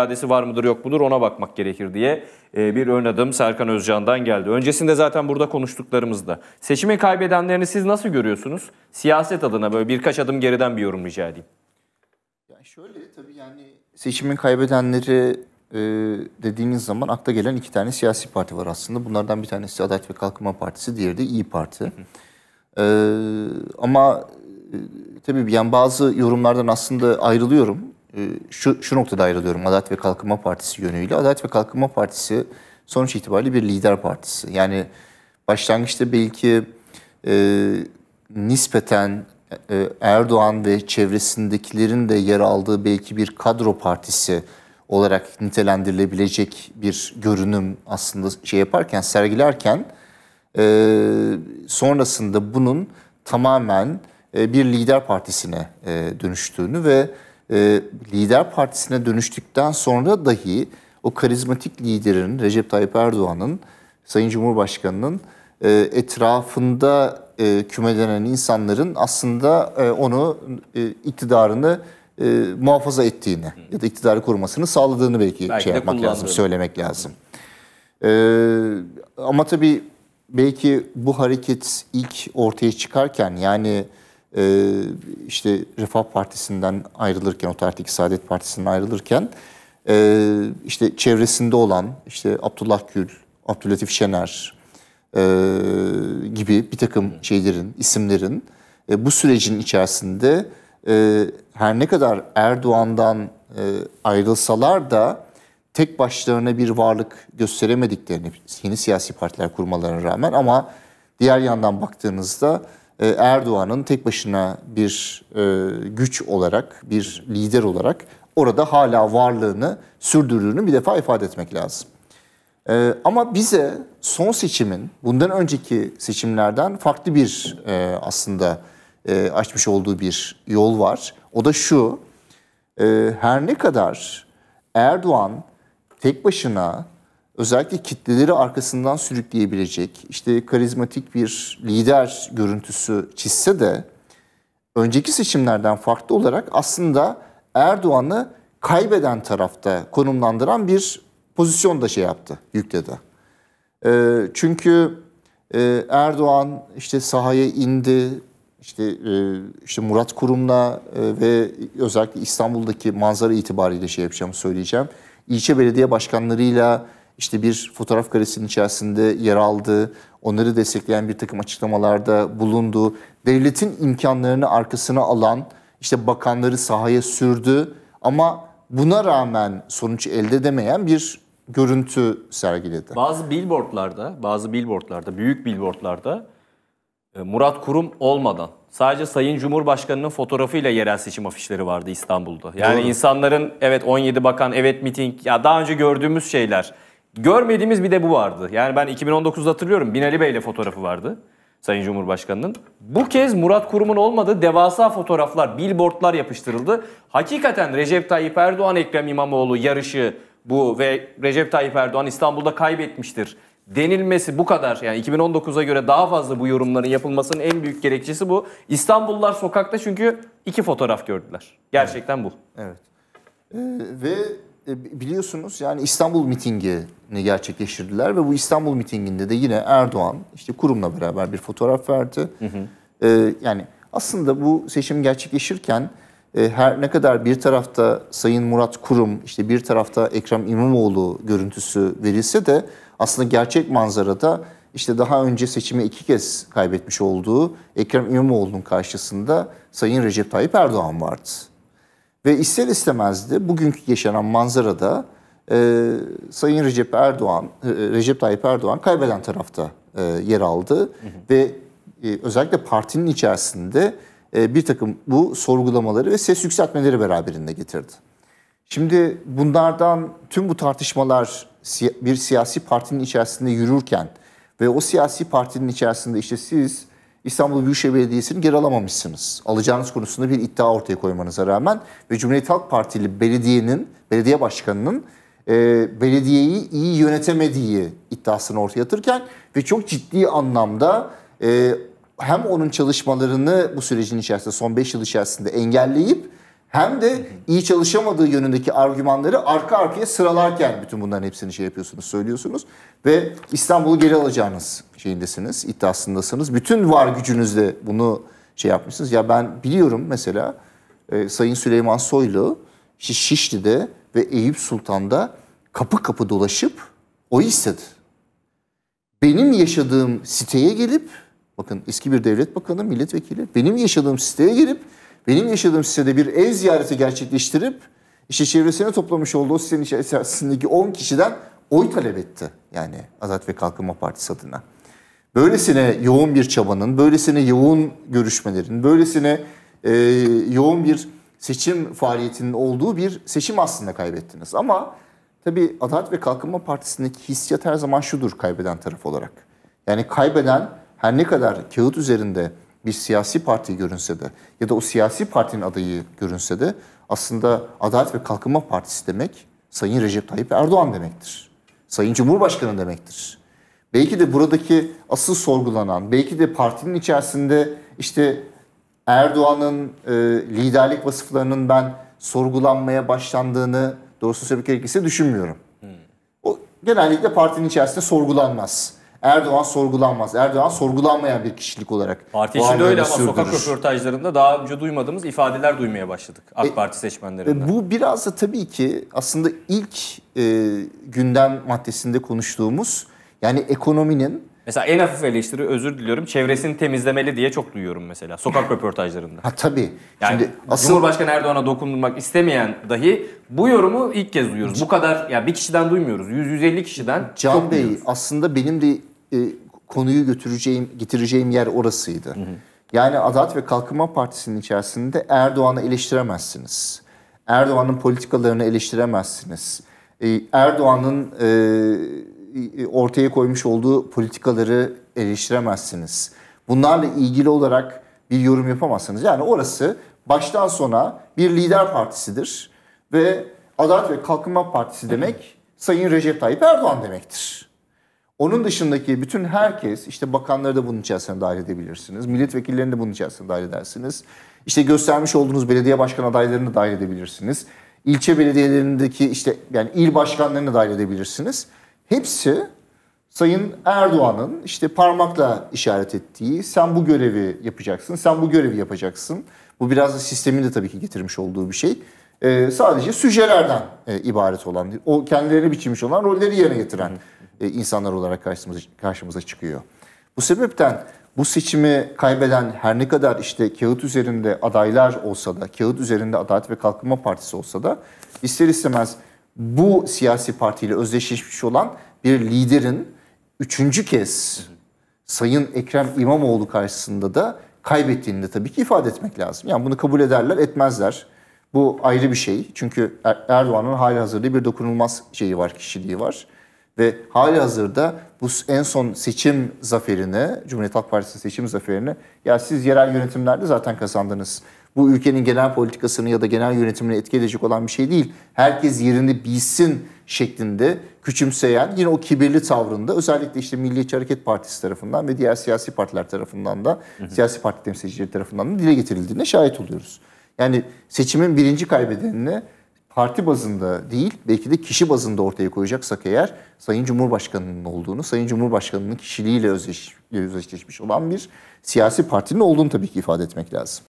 iadesi var mıdır yok mudur ona bakmak gerekir diye e, bir ön adım Serkan Özcan'dan geldi. Öncesinde zaten burada konuştuklarımızda. Seçimi kaybedenlerini siz nasıl görüyorsunuz? Siyaset adına böyle birkaç adım geriden bir yorum rica edeyim. Yani şöyle tabii yani seçimin kaybedenleri e, dediğiniz zaman akta gelen iki tane siyasi parti var aslında. Bunlardan bir tanesi Adalet ve Kalkınma Partisi, diğeri de İyi Parti. e, ama e, tabii yani bazı yorumlardan aslında ayrılıyorum. Ee, şu, şu noktada ayrılıyorum Adalet ve Kalkınma Partisi yönüyle. Adalet ve Kalkınma Partisi sonuç itibariyle bir lider partisi. Yani başlangıçta belki e, nispeten e, Erdoğan ve çevresindekilerin de yer aldığı belki bir kadro partisi olarak nitelendirilebilecek bir görünüm aslında şey yaparken, sergilerken e, sonrasında bunun tamamen e, bir lider partisine e, dönüştüğünü ve e, lider partisine dönüştükten sonra dahi o karizmatik liderin Recep Tayyip Erdoğan'ın Sayın Cumhurbaşkanı'nın e, etrafında e, kümelenen insanların aslında e, onu e, iktidarını e, muhafaza ettiğini ya da iktidarı korumasını sağladığını belki, belki şey yapmak lazım, söylemek lazım. E, ama tabii belki bu hareket ilk ortaya çıkarken yani e, işte Refah Partisi'nden ayrılırken, o Otartik Saadet Partisi'nden ayrılırken e, işte çevresinde olan işte Abdullah Gül, Abdülhatif Şener e, gibi bir takım şeylerin, isimlerin e, bu sürecin içerisinde e, her ne kadar Erdoğan'dan e, ayrılsalar da tek başlarına bir varlık gösteremediklerini yeni siyasi partiler kurmalarına rağmen ama diğer yandan baktığınızda ee, Erdoğan'ın tek başına bir e, güç olarak, bir lider olarak orada hala varlığını sürdürdüğünü bir defa ifade etmek lazım. Ee, ama bize son seçimin bundan önceki seçimlerden farklı bir e, aslında e, açmış olduğu bir yol var. O da şu, her ne kadar Erdoğan tek başına özellikle kitleleri arkasından sürükleyebilecek, işte karizmatik bir lider görüntüsü çizse de önceki seçimlerden farklı olarak aslında Erdoğan'ı kaybeden tarafta konumlandıran bir pozisyon da şey yaptı, yükledi. E, çünkü e, Erdoğan işte sahaya indi, işte e, işte Murat Kurum'la e, ve özellikle İstanbul'daki manzara itibariyle şey yapacağımı söyleyeceğim. İlçe belediye başkanlarıyla ile işte bir fotoğraf karesinin içerisinde yer aldı, onları destekleyen bir takım açıklamalarda bulundu, devletin imkanlarını arkasına alan işte bakanları sahaya sürdü ama buna rağmen sonuç elde edemeyen bir görüntü sergiledi. Bazı billboardlarda, bazı billboardlarda, büyük billboardlarda e, Murat Kurum olmadan sadece Sayın Cumhurbaşkanı'nın fotoğrafıyla yerel seçim afişleri vardı İstanbul'da. Yani Doğru. insanların evet 17 bakan, evet miting ya daha önce gördüğümüz şeyler Görmediğimiz bir de bu vardı. Yani ben 2019'da hatırlıyorum Binali Bey ile fotoğrafı vardı. Sayın Cumhurbaşkanı'nın. Bu kez Murat Kurum'un olmadığı devasa fotoğraflar, billboardlar yapıştırıldı. Hakikaten Recep Tayyip Erdoğan Ekrem İmamoğlu yarışı bu ve Recep Tayyip Erdoğan İstanbul'da kaybetmiştir denilmesi bu kadar yani 2019'a göre daha fazla bu yorumların yapılmasının en büyük gerekçesi bu. İstanbullular sokakta çünkü iki fotoğraf gördüler. Gerçekten evet. bu. Evet. Ee, ve e, biliyorsunuz yani İstanbul mitingini gerçekleştirdiler ve bu İstanbul mitinginde de yine Erdoğan işte kurumla beraber bir fotoğraf verdi. Hı hı. Ee, yani aslında bu seçim gerçekleşirken e, her ne kadar bir tarafta Sayın Murat Kurum işte bir tarafta Ekrem İmamoğlu görüntüsü verilse de aslında gerçek manzarada işte daha önce seçimi iki kez kaybetmiş olduğu Ekrem İmamoğlu'nun karşısında Sayın Recep Tayyip Erdoğan vardı. Ve ister istemez de bugünkü yaşanan manzarada e, Sayın Recep Erdoğan, e, Recep Tayyip Erdoğan kaybeden tarafta e, yer aldı. Hı hı. Ve e, özellikle partinin içerisinde e, bir takım bu sorgulamaları ve ses yükseltmeleri beraberinde getirdi. Şimdi bunlardan tüm bu tartışmalar bir siyasi partinin içerisinde yürürken ve o siyasi partinin içerisinde işte siz İstanbul Büyükşehir Belediyesi'ni geri alamamışsınız. Alacağınız konusunda bir iddia ortaya koymanıza rağmen ve Cumhuriyet Halk Partili belediyenin, belediye başkanının e, belediyeyi iyi yönetemediği iddiasını ortaya atırken ve çok ciddi anlamda e, hem onun çalışmalarını bu sürecin içerisinde son 5 yıl içerisinde engelleyip hem de iyi çalışamadığı yönündeki argümanları arka arkaya sıralarken bütün bunların hepsini şey yapıyorsunuz, söylüyorsunuz ve İstanbul'u geri alacağınız şeyindesiniz, iddiasındasınız. Bütün var gücünüzle bunu şey yapmışsınız. Ya ben biliyorum mesela e, Sayın Süleyman Soylu Şişli'de ve Eyüp Sultan'da kapı kapı dolaşıp o istedi. Benim yaşadığım siteye gelip, bakın eski bir devlet bakanı, milletvekili, benim yaşadığım siteye gelip, benim yaşadığım sitede bir ev ziyareti gerçekleştirip, işte çevresine toplamış olduğu sitenin içerisindeki 10 kişiden oy talep etti. Yani Azat ve Kalkınma Partisi adına böylesine yoğun bir çabanın, böylesine yoğun görüşmelerin, böylesine e, yoğun bir seçim faaliyetinin olduğu bir seçim aslında kaybettiniz. Ama tabii Adalet ve Kalkınma Partisi'ndeki hissiyat her zaman şudur kaybeden taraf olarak. Yani kaybeden her ne kadar kağıt üzerinde bir siyasi parti görünse de ya da o siyasi partinin adayı görünse de aslında Adalet ve Kalkınma Partisi demek Sayın Recep Tayyip Erdoğan demektir. Sayın Cumhurbaşkanı demektir. Belki de buradaki asıl sorgulanan, belki de partinin içerisinde işte Erdoğan'ın e, liderlik vasıflarının ben sorgulanmaya başlandığını doğrusu söylemek gerekirse düşünmüyorum. O genellikle partinin içerisinde sorgulanmaz. Erdoğan sorgulanmaz. Erdoğan sorgulanmayan bir kişilik olarak. Parti içinde öyle ama sürdürür. sokak röportajlarında daha önce duymadığımız ifadeler duymaya başladık AK e, Parti seçmenlerinden. E, bu biraz da tabii ki aslında ilk e, gündem maddesinde konuştuğumuz yani ekonominin... Mesela en hafif eleştiri özür diliyorum çevresini temizlemeli diye çok duyuyorum mesela sokak röportajlarında. Ha tabii. Yani Şimdi asıl... Cumhurbaşkanı Erdoğan'a dokunulmak istemeyen dahi bu yorumu ilk kez duyuyoruz. Bu kadar ya yani bir kişiden duymuyoruz. 100-150 kişiden Can çok Bey duyuyoruz. aslında benim de e, konuyu götüreceğim getireceğim yer orasıydı. Hı hı. Yani Adalet ve Kalkınma Partisi'nin içerisinde Erdoğan'ı eleştiremezsiniz. Erdoğan'ın politikalarını eleştiremezsiniz. E, Erdoğan'ın e, ortaya koymuş olduğu politikaları eleştiremezsiniz. Bunlarla ilgili olarak bir yorum yapamazsınız. Yani orası baştan sona bir lider partisidir ve Adalet ve Kalkınma Partisi demek Sayın Recep Tayyip Erdoğan demektir. Onun dışındaki bütün herkes, işte bakanları da bunun içerisine dahil edebilirsiniz. Milletvekillerini de bunun içerisine dahil edersiniz. İşte göstermiş olduğunuz belediye başkan adaylarını dahil edebilirsiniz. İlçe belediyelerindeki işte yani il başkanlarını da dahil edebilirsiniz. Hepsi Sayın Erdoğan'ın işte parmakla işaret ettiği sen bu görevi yapacaksın, sen bu görevi yapacaksın. Bu biraz da sistemin de tabii ki getirmiş olduğu bir şey. Ee, sadece süjelerden e, ibaret olan, o kendilerini biçilmiş olan rolleri yerine getiren e, insanlar olarak karşımıza, karşımıza çıkıyor. Bu sebepten bu seçimi kaybeden her ne kadar işte kağıt üzerinde adaylar olsa da, kağıt üzerinde Adalet ve Kalkınma Partisi olsa da ister istemez bu siyasi partiyle özdeşleşmiş olan bir liderin üçüncü kez Sayın Ekrem İmamoğlu karşısında da kaybettiğini de tabii ki ifade etmek lazım. Yani bunu kabul ederler etmezler. Bu ayrı bir şey. Çünkü er-, Erdoğan'ın hali hazırda bir dokunulmaz şeyi var, kişiliği var. Ve hali hazırda bu en son seçim zaferini, Cumhuriyet Halk Partisi seçim zaferini ya siz yerel yönetimlerde zaten kazandınız bu ülkenin genel politikasını ya da genel yönetimini etkileyecek olan bir şey değil. Herkes yerini bilsin şeklinde küçümseyen yine o kibirli tavrında özellikle işte Milliyetçi Hareket Partisi tarafından ve diğer siyasi partiler tarafından da hı hı. siyasi parti temsilcileri tarafından da dile getirildiğine şahit oluyoruz. Yani seçimin birinci kaybedenini parti bazında değil belki de kişi bazında ortaya koyacaksak eğer Sayın Cumhurbaşkanı'nın olduğunu, Sayın Cumhurbaşkanı'nın kişiliğiyle özdeş, özdeşleşmiş olan bir siyasi partinin olduğunu tabii ki ifade etmek lazım.